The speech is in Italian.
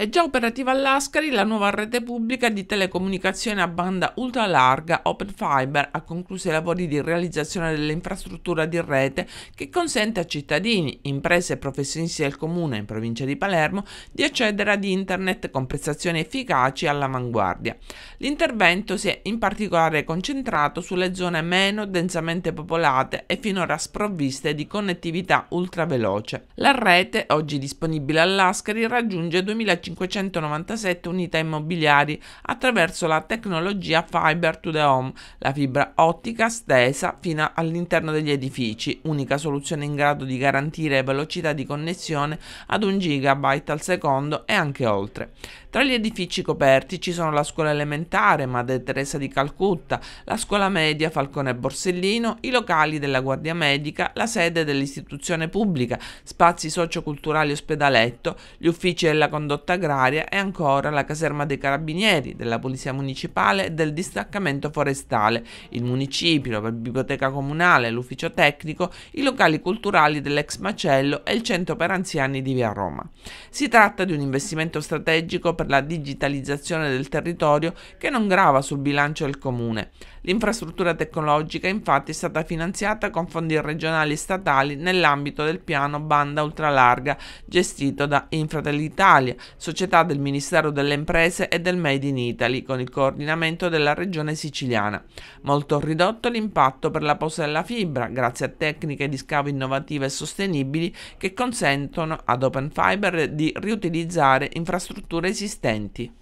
È già operativa all'Ascari la nuova rete pubblica di telecomunicazione a banda ultralarga Open Fiber, ha concluso i lavori di realizzazione dell'infrastruttura di rete che consente a cittadini, imprese e professionisti del comune in provincia di Palermo di accedere ad internet con prestazioni efficaci all'avanguardia. L'intervento si è in particolare concentrato sulle zone meno densamente popolate e finora sprovviste di connettività ultraveloce. La rete, oggi disponibile all'Ascari, raggiunge 2500 597 unità immobiliari attraverso la tecnologia Fiber to the Home, la fibra ottica stesa fino all'interno degli edifici, unica soluzione in grado di garantire velocità di connessione ad 1 gigabyte al secondo e anche oltre. Tra gli edifici coperti ci sono la scuola elementare Madre Teresa di Calcutta, la scuola media Falcone Borsellino, i locali della Guardia Medica, la sede dell'istituzione pubblica, spazi socioculturali ospedaletto, gli uffici della condotta agraria e ancora la caserma dei carabinieri, della polizia municipale e del distaccamento forestale, il municipio, la biblioteca comunale, l'ufficio tecnico, i locali culturali dell'ex macello e il centro per anziani di via Roma. Si tratta di un investimento strategico per la digitalizzazione del territorio che non grava sul bilancio del comune. L'infrastruttura tecnologica infatti è stata finanziata con fondi regionali e statali nell'ambito del piano banda ultralarga gestito da Infratel Italia, società del Ministero delle Imprese e del Made in Italy con il coordinamento della regione siciliana. Molto ridotto l'impatto per la posa della fibra grazie a tecniche di scavo innovative e sostenibili che consentono ad Open Fiber di riutilizzare infrastrutture esistenti.